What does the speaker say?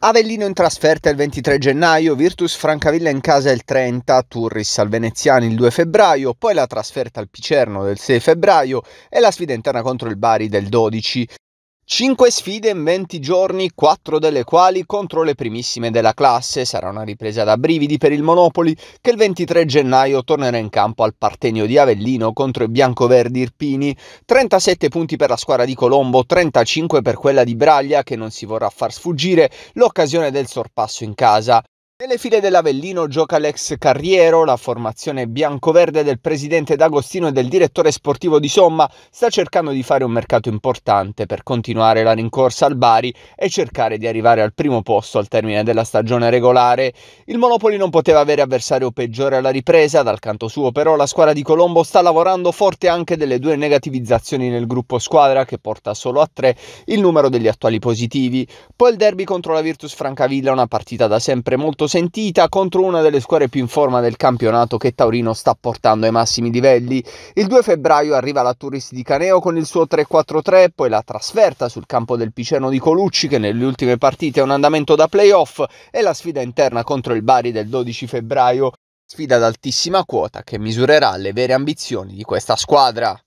Avellino in trasferta il 23 gennaio, Virtus Francavilla in casa il 30, Turris al Veneziani il 2 febbraio, poi la trasferta al Picerno del 6 febbraio e la sfida interna contro il Bari del 12. 5 sfide in 20 giorni, 4 delle quali contro le primissime della classe. Sarà una ripresa da brividi per il Monopoli che il 23 gennaio tornerà in campo al Partenio di Avellino contro i biancoverdi irpini. 37 punti per la squadra di Colombo, 35 per quella di Braglia che non si vorrà far sfuggire l'occasione del sorpasso in casa. Nelle file dell'Avellino gioca l'ex Carriero, la formazione biancoverde del presidente D'Agostino e del direttore sportivo di Somma sta cercando di fare un mercato importante per continuare la rincorsa al Bari e cercare di arrivare al primo posto al termine della stagione regolare. Il Monopoli non poteva avere avversario peggiore alla ripresa, dal canto suo però la squadra di Colombo sta lavorando forte anche delle due negativizzazioni nel gruppo squadra che porta solo a tre il numero degli attuali positivi. Poi il derby contro la Virtus Francavilla, una partita da sempre molto sentita contro una delle squadre più in forma del campionato che Taurino sta portando ai massimi livelli. Il 2 febbraio arriva la Turisti di Caneo con il suo 3-4-3, poi la trasferta sul campo del Piceno di Colucci che nelle ultime partite è un andamento da playoff e la sfida interna contro il Bari del 12 febbraio, sfida ad altissima quota che misurerà le vere ambizioni di questa squadra.